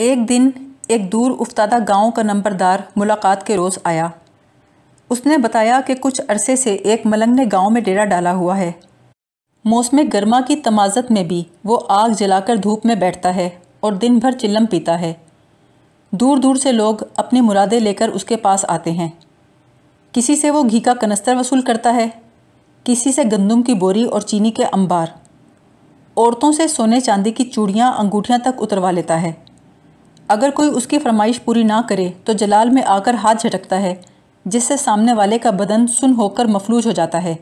एक दिन एक दूर उफ्तादा गांव का नंबरदार मुलाकात के रोज़ आया उसने बताया कि कुछ अरसे से एक मलंग ने गांव में डेरा डाला हुआ है मौसम गर्मा की तमाजत में भी वो आग जलाकर धूप में बैठता है और दिन भर चिल्लम पीता है दूर दूर से लोग अपनी मुरादें लेकर उसके पास आते हैं किसी से वो घी का कनस्तर वसूल करता है किसी से गंदम की बोरी और चीनी के अंबार औरतों से सोने चांदी की चूड़ियाँ अंगूठियाँ तक उतरवा लेता है अगर कोई उसकी फरमाइश पूरी ना करे तो जलाल में आकर हाथ झटकता है जिससे सामने वाले का बदन सुन होकर मफलूज हो जाता है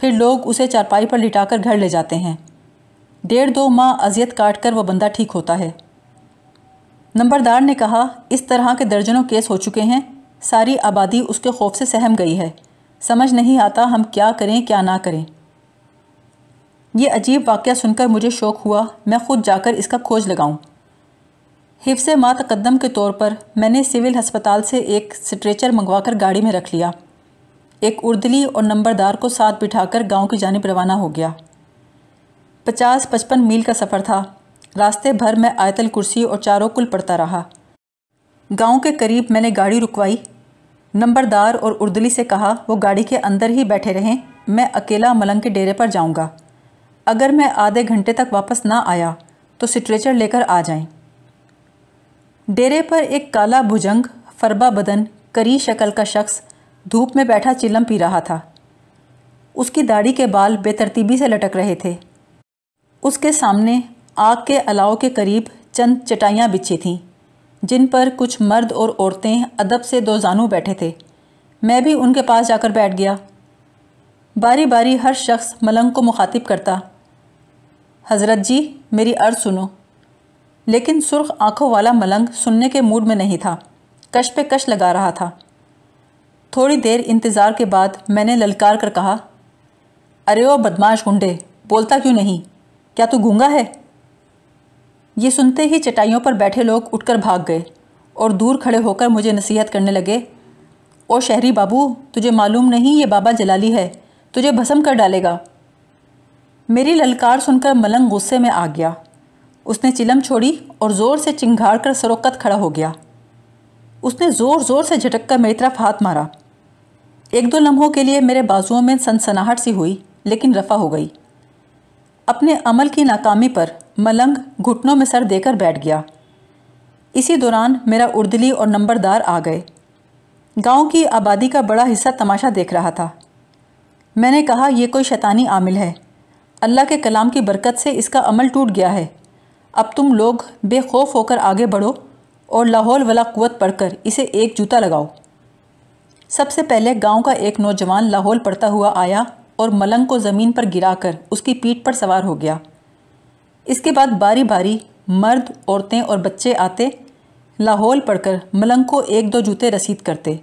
फिर लोग उसे चारपाई पर लिटाकर घर ले जाते हैं डेढ़ दो माह अजियत काट कर वह बंदा ठीक होता है नंबरदार ने कहा इस तरह के दर्जनों केस हो चुके हैं सारी आबादी उसके खौफ से सहम गई है समझ नहीं आता हम क्या करें क्या ना करें ये अजीब वाक्य सुनकर मुझे शौक़ हुआ मैं खुद जाकर इसका खोज लगाऊं। से माँ तकदम के तौर पर मैंने सिविल हस्पताल से एक स्ट्रेचर मंगवाकर गाड़ी में रख लिया एक उर्दली और नंबरदार को साथ बिठाकर गांव की जानब रवाना हो गया पचास पचपन मील का सफ़र था रास्ते भर मैं आयतल कुर्सी और चारों कुल पड़ता रहा गांव के करीब मैंने गाड़ी रुकवाई नंबरदार और उर्दली से कहा वो गाड़ी के अंदर ही बैठे रहें मैं अकेला मलंग के डेरे पर जाऊंगा। अगर मैं आधे घंटे तक वापस ना आया तो स्ट्रेचर लेकर आ जाएं। डेरे पर एक काला भुजंग फरबा बदन करी शक्ल का शख्स धूप में बैठा चिलम पी रहा था उसकी दाढ़ी के बाल बेतरतीबी से लटक रहे थे उसके सामने आग के अलाव के करीब चंद चटाइयाँ बिछी थीं जिन पर कुछ मर्द और औरतें अदब से दो जानू बैठे थे मैं भी उनके पास जाकर बैठ गया बारी बारी हर शख्स मलंग को मुखातिब करता हज़रत जी मेरी अर्ज़ सुनो लेकिन सुर्ख आंखों वाला मलंग सुनने के मूड में नहीं था कश पे कश लगा रहा था थोड़ी देर इंतज़ार के बाद मैंने ललकार कर कहा अरे ओ बदमाश गुंडे बोलता क्यों नहीं क्या तू गूंगा है ये सुनते ही चटाइयों पर बैठे लोग उठकर भाग गए और दूर खड़े होकर मुझे नसीहत करने लगे ओ शहरी बाबू तुझे मालूम नहीं ये बाबा जलाली है तुझे भस्म कर डालेगा मेरी ललकार सुनकर मलंग गुस्से में आ गया उसने चिलम छोड़ी और ज़ोर से चिंगाड़ कर सरोकत खड़ा हो गया उसने ज़ोर ज़ोर से झटक कर मेरी तरफ हाथ मारा एक दो लम्हों के लिए मेरे बाजुओं में सनसनाहट सी हुई लेकिन रफा हो गई अपने अमल की नाकामी पर मलंग घुटनों में सर देकर बैठ गया इसी दौरान मेरा उर्दली और नंबरदार आ गए गांव की आबादी का बड़ा हिस्सा तमाशा देख रहा था मैंने कहा यह कोई शैतानी आमिल है अल्लाह के कलाम की बरकत से इसका अमल टूट गया है अब तुम लोग बेखौफ होकर आगे बढ़ो और लाहौल वाला कुत पढ़कर इसे एक जूता लगाओ सबसे पहले गांव का एक नौजवान लाहौल पड़ता हुआ आया और मलंग को ज़मीन पर गिराकर उसकी पीठ पर सवार हो गया इसके बाद बारी बारी मर्द औरतें और बच्चे आते लाहौल पढ़कर मलंग को एक दो जूते रसीद करते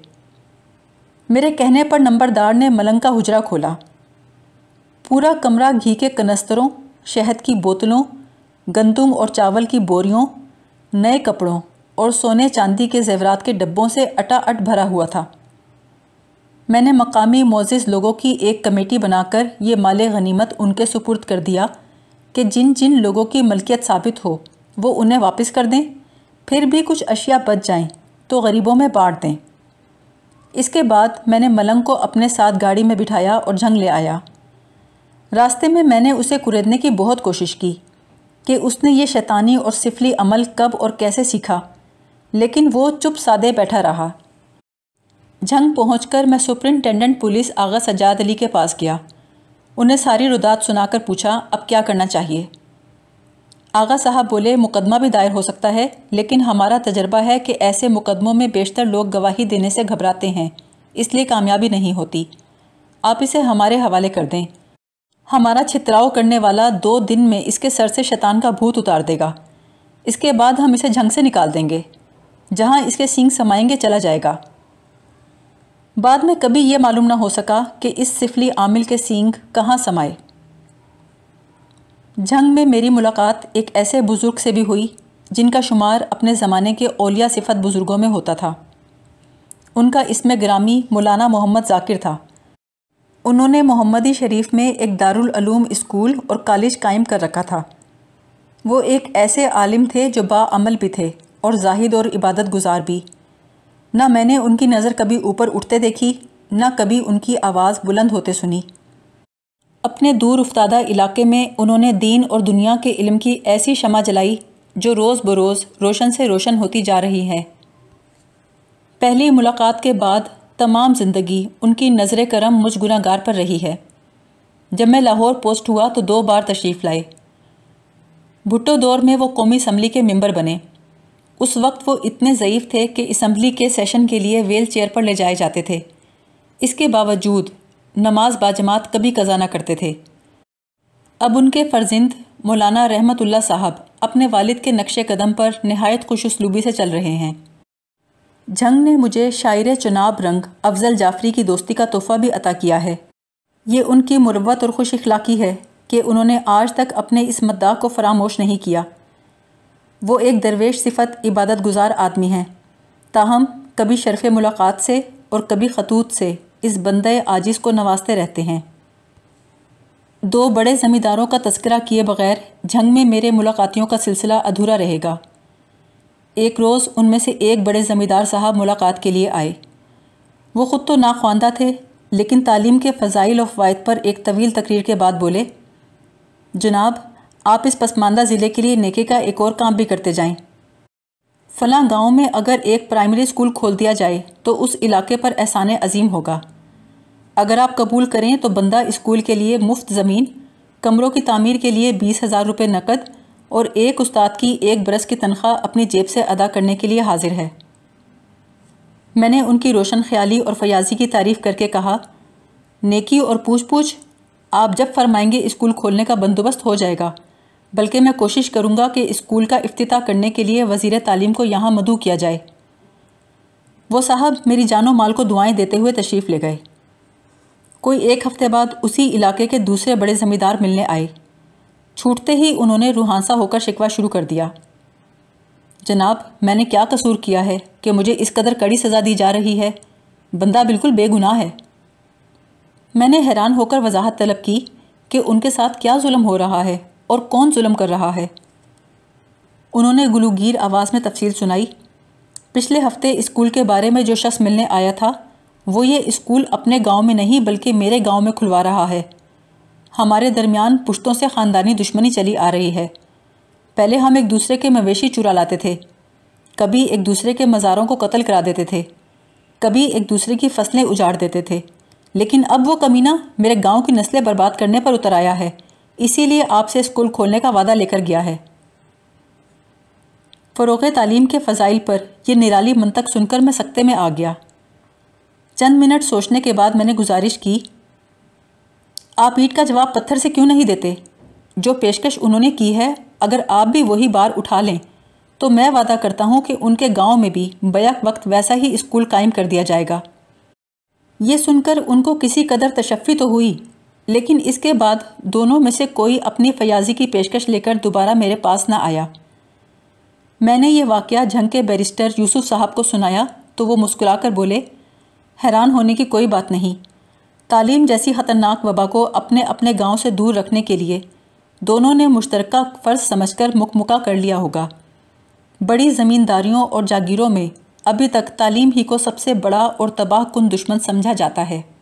मेरे कहने पर नंबरदार ने मलंग का हुजरा खोला पूरा कमरा घी के कनस्तरों शहद की बोतलों गंदुम और चावल की बोरियों नए कपड़ों और सोने चांदी के जेवरात के डब्बों से अटाअट भरा हुआ था मैंने मकामी मोजिस लोगों की एक कमेटी बनाकर ये माल गनीमत उनके सुपुर्द कर दिया कि जिन जिन लोगों की मलकियत साबित हो वो उन्हें वापस कर दें फिर भी कुछ अशिया बच जाएं तो गरीबों में बांट दें इसके बाद मैंने मलंग को अपने साथ गाड़ी में बिठाया और जंग ले आया रास्ते में मैंने उसे कुरेदने की बहुत कोशिश की कि उसने ये शैतानी और सिफली अमल कब और कैसे सीखा लेकिन वो चुप सादे बैठा रहा झंग पहुंचकर मैं सुप्रिंटेंडेंट पुलिस आगा सजाद अली के पास गया उन्हें सारी रुदात सुनाकर पूछा अब क्या करना चाहिए आगा साहब बोले मुकदमा भी दायर हो सकता है लेकिन हमारा तजर्बा है कि ऐसे मुकदमों में बेशतर लोग गवाही देने से घबराते हैं इसलिए कामयाबी नहीं होती आप इसे हमारे हवाले कर दें हमारा छितराव करने वाला दो दिन में इसके सर से शैतान का भूत उतार देगा इसके बाद हम इसे झंग से निकाल देंगे जहाँ इसके सींग समाएंगे चला जाएगा बाद में कभी ये मालूम ना हो सका कि इस सिफली आमिल के सींग कहाँ समाए झंग में मेरी मुलाकात एक ऐसे बुज़ुर्ग से भी हुई जिनका शुमार अपने ज़माने के ओलिया सिफत बुज़ुर्गों में होता था उनका इसमें ग्रामी मौलाना मोहम्मद जाकिर था उन्होंने मोहम्मदी शरीफ में एक दारुल दारूम स्कूल और कॉलेज कायम कर रखा था वो एक ऐसे आलिम थे जो बामल भी थे और जाहिद और इबादत गुजार भी ना मैंने उनकी नज़र कभी ऊपर उठते देखी ना कभी उनकी आवाज़ बुलंद होते सुनी अपने दूर उफ्तादा इलाके में उन्होंने दीन और दुनिया के इल्म की ऐसी शमा जलाई जो रोज़ बरोज़ रोशन से रोशन होती जा रही है पहली मुलाकात के बाद तमाम ज़िंदगी उनकी नज़र करम मुझ गुनागार पर रही है जब मैं लाहौर पोस्ट हुआ तो दो बार तशरीफ़ लाए भुट्टो दौर में वो कौमी असम्बली के मेंबर बने उस वक्त वो इतने ज़यीफ़ थे कि इसम्बली के सेशन के लिए व्हील चेयर पर ले जाए जाते थे इसके बावजूद नमाज बाजमात कभी कज़ा ना करते थे अब उनके फर्जिंद मौलाना रहमतुल्ला साहब अपने वालिद के नक्श कदम पर नहायत खुश से चल रहे हैं जंग ने मुझे शायर चनाब रंग अफजल जाफरी की दोस्ती का तोहफ़ा भी अता किया है ये उनकी मुरवत और खुश अखलाक़ी है कि उन्होंने आज तक अपने इस मद्दा को फरामोश नहीं किया वो एक दरवेश सिफत इबादत गुजार आदमी हैं ताहम कभी शरफ़ मुलाकात से और कभी खतूत से इस बंदे आजिज़ को नवाजते रहते हैं दो बड़े ज़मींदारों का तस्करा किए बगैर जंग में मेरे मुलाकातियों का सिलसिला अधूरा रहेगा एक रोज़ उनमें से एक बड़े ज़मींदार साहब मुलाकात के लिए आए वो ख़ुद तो नाख्वानदा थे लेकिन तालीम के फ़जाइल और फ़वाद पर एक तवील तकरीर के बाद बोले जनाब आप इस पसमानदा ज़िले के लिए नेके का एक और काम भी करते जाएं। फलां गांव में अगर एक प्राइमरी स्कूल खोल दिया जाए तो उस इलाके पर एहसान अजीम होगा अगर आप कबूल करें तो बंदा स्कूल के लिए मुफ्त ज़मीन कमरों की तमीर के लिए बीस हज़ार रुपये नकद और एक उस्ताद की एक बरस की तनख्वाह अपनी जेब से अदा करने के लिए हाजिर है मैंने उनकी रोशन ख्याली और फयाजी की तारीफ़ करके कहा नेकी और पूछ पूछ आप जब फरमाएंगे स्कूल खोलने का बंदोबस्त हो जाएगा बल्कि मैं कोशिश करूँगा कि स्कूल का अफ्ताह करने के लिए वज़ी तालीम को यहाँ मदू किया जाए वो साहब मेरी जानो माल को दुआएं देते हुए तशरीफ़ ले गए कोई एक हफ़्ते बाद उसी इलाके के दूसरे बड़े ज़मींदार मिलने आए छूटते ही उन्होंने रूहानसा होकर शिकवा शुरू कर दिया जनाब मैंने क्या कसूर किया है कि मुझे इस कदर कड़ी सज़ा दी जा रही है बंदा बिल्कुल बेगुनाह है मैंने हैरान होकर वजाहत तलब की कि उनके साथ क्या जुल्म हो रहा है और कौन जुल्म कर रहा है उन्होंने गुलूगीर आवाज़ में तफसील सुनाई पिछले हफ्ते स्कूल के बारे में जो शख्स मिलने आया था वो ये स्कूल अपने गांव में नहीं बल्कि मेरे गांव में खुलवा रहा है हमारे दरमियान पुश्तों से ख़ानदानी दुश्मनी चली आ रही है पहले हम एक दूसरे के मवेशी चुरा लाते थे कभी एक दूसरे के मज़ारों को कत्ल करा देते थे कभी एक दूसरे की फसलें उजाड़ देते थे लेकिन अब वो कमीना मेरे गांव की नस्लें बर्बाद करने पर उतर आया है इसीलिए आपसे स्कूल खोलने का वादा लेकर गया है फ़रोग तालीम के फ़जाइल पर यह निराली मंतक सुनकर मैं सकते में आ गया चंद मिनट सोचने के बाद मैंने गुजारिश की आप ईट का जवाब पत्थर से क्यों नहीं देते जो पेशकश उन्होंने की है अगर आप भी वही बार उठा लें तो मैं वादा करता हूँ कि उनके गांव में भी बैक वक्त वैसा ही स्कूल कायम कर दिया जाएगा ये सुनकर उनको किसी कदर तशफ़ी तो हुई लेकिन इसके बाद दोनों में से कोई अपनी फयाजी की पेशकश लेकर दोबारा मेरे पास ना आया मैंने ये वाक़ झंग के बैरिस्टर यूसुफ साहब को सुनाया तो वो मुस्कुराकर बोले हैरान होने की कोई बात नहीं तालीम जैसी ख़तरनाक वबा को अपने अपने गांव से दूर रखने के लिए दोनों ने मुश्तरका फ़र्ज समझकर मुकमुका कर लिया होगा बड़ी ज़मींदारियों और जागीरों में अभी तक तालीम ही को सबसे बड़ा और तबाह कन दुश्मन समझा जाता है